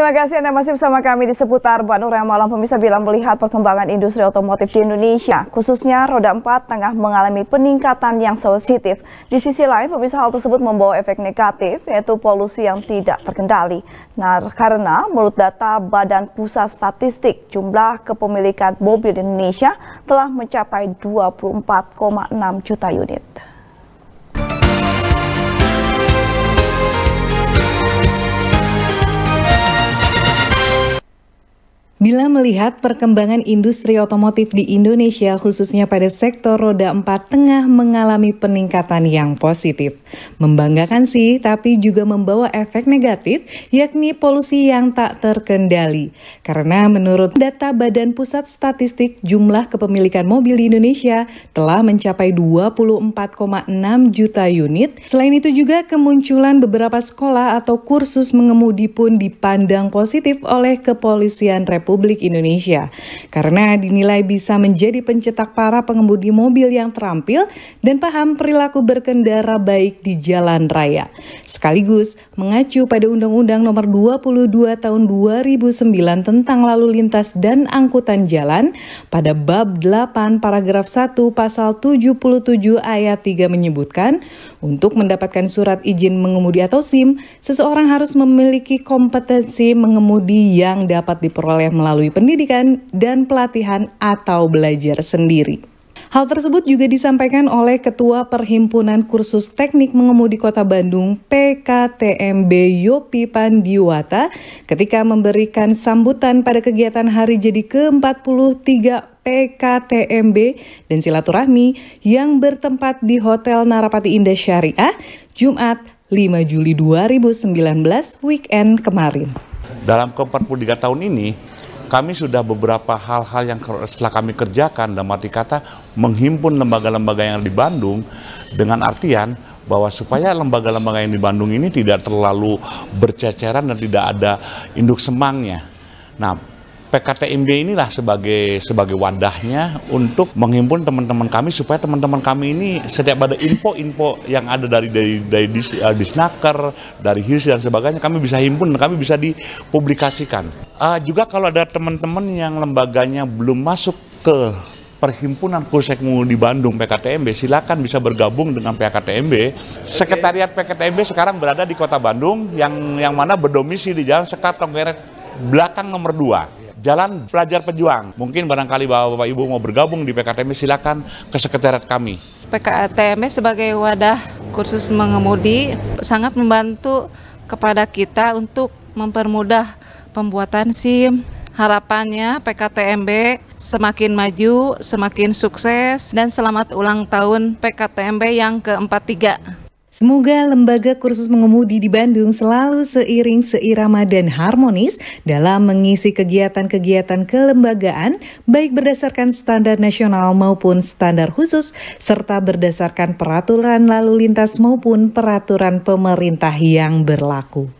Terima kasih Anda masih bersama kami di seputar Bandung Malam. Pemirsa bilang melihat perkembangan industri otomotif di Indonesia, khususnya roda 4 tengah mengalami peningkatan yang sensitif. Di sisi lain, pemirsa hal tersebut membawa efek negatif, yaitu polusi yang tidak terkendali. Nah, karena menurut data Badan Pusat Statistik, jumlah kepemilikan mobil di Indonesia telah mencapai 24,6 juta unit. Bila melihat perkembangan industri otomotif di Indonesia, khususnya pada sektor roda empat tengah mengalami peningkatan yang positif. Membanggakan sih, tapi juga membawa efek negatif, yakni polusi yang tak terkendali. Karena menurut data Badan Pusat Statistik, jumlah kepemilikan mobil di Indonesia telah mencapai 24,6 juta unit. Selain itu juga kemunculan beberapa sekolah atau kursus mengemudi pun dipandang positif oleh Kepolisian Republik Republik Indonesia karena dinilai bisa menjadi pencetak para pengemudi mobil yang terampil dan paham perilaku berkendara baik di jalan raya. Sekaligus mengacu pada Undang-Undang Nomor 22 Tahun 2009 tentang Lalu Lintas dan Angkutan Jalan pada bab 8 paragraf 1 pasal 77 ayat 3 menyebutkan untuk mendapatkan surat izin mengemudi atau SIM, seseorang harus memiliki kompetensi mengemudi yang dapat diperoleh melalui pendidikan dan pelatihan atau belajar sendiri. Hal tersebut juga disampaikan oleh Ketua Perhimpunan Kursus Teknik Mengemudi Kota Bandung PKTMB Yopi Pandiwata ketika memberikan sambutan pada kegiatan Hari Jadi ke-43 PKTMB dan silaturahmi yang bertempat di Hotel Narapati Indah Syariah Jumat 5 Juli 2019 weekend kemarin. Dalam ke-43 tahun ini, kami sudah beberapa hal-hal yang setelah kami kerjakan dan mati kata menghimpun lembaga-lembaga yang di Bandung dengan artian bahwa supaya lembaga-lembaga yang di Bandung ini tidak terlalu berceceran dan tidak ada induk semangnya. Nah, PKTMB inilah sebagai sebagai wadahnya untuk menghimpun teman-teman kami supaya teman-teman kami ini setiap ada info-info yang ada dari dari dari dis, uh, eh, disnaker, dari hirs dan sebagainya kami bisa himpun, kami bisa dipublikasikan. Uh, juga kalau ada teman-teman yang lembaganya belum masuk ke Perhimpunan Kusekmu di Bandung PKTMB silakan bisa bergabung dengan PKTMB. Sekretariat PKTMB sekarang berada di Kota Bandung yang yang mana berdomisili di Jalan Sekar Tongkeret belakang nomor 2. Jalan Pelajar Pejuang. Mungkin barangkali bapak Ibu mau bergabung di PKTM silakan ke sekretariat kami. PKTM sebagai wadah kursus mengemudi sangat membantu kepada kita untuk mempermudah pembuatan SIM. Harapannya PKTMB semakin maju, semakin sukses, dan selamat ulang tahun PKTMB yang ke-43. Semoga lembaga kursus mengemudi di Bandung selalu seiring seirama dan harmonis dalam mengisi kegiatan-kegiatan kelembagaan baik berdasarkan standar nasional maupun standar khusus serta berdasarkan peraturan lalu lintas maupun peraturan pemerintah yang berlaku.